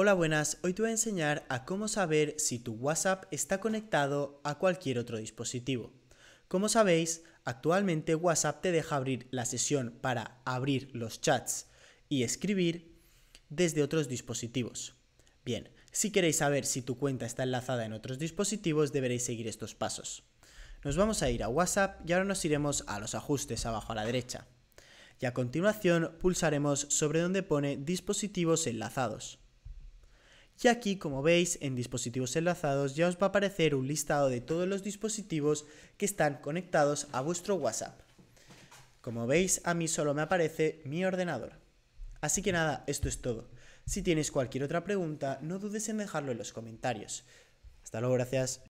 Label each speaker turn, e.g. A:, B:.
A: Hola buenas, hoy te voy a enseñar a cómo saber si tu WhatsApp está conectado a cualquier otro dispositivo. Como sabéis, actualmente WhatsApp te deja abrir la sesión para abrir los chats y escribir desde otros dispositivos. Bien, si queréis saber si tu cuenta está enlazada en otros dispositivos, deberéis seguir estos pasos. Nos vamos a ir a WhatsApp y ahora nos iremos a los ajustes abajo a la derecha. Y a continuación pulsaremos sobre donde pone dispositivos enlazados y aquí como veis en dispositivos enlazados ya os va a aparecer un listado de todos los dispositivos que están conectados a vuestro WhatsApp. Como veis a mí solo me aparece mi ordenador. Así que nada, esto es todo. Si tienes cualquier otra pregunta no dudes en dejarlo en los comentarios. Hasta luego, gracias.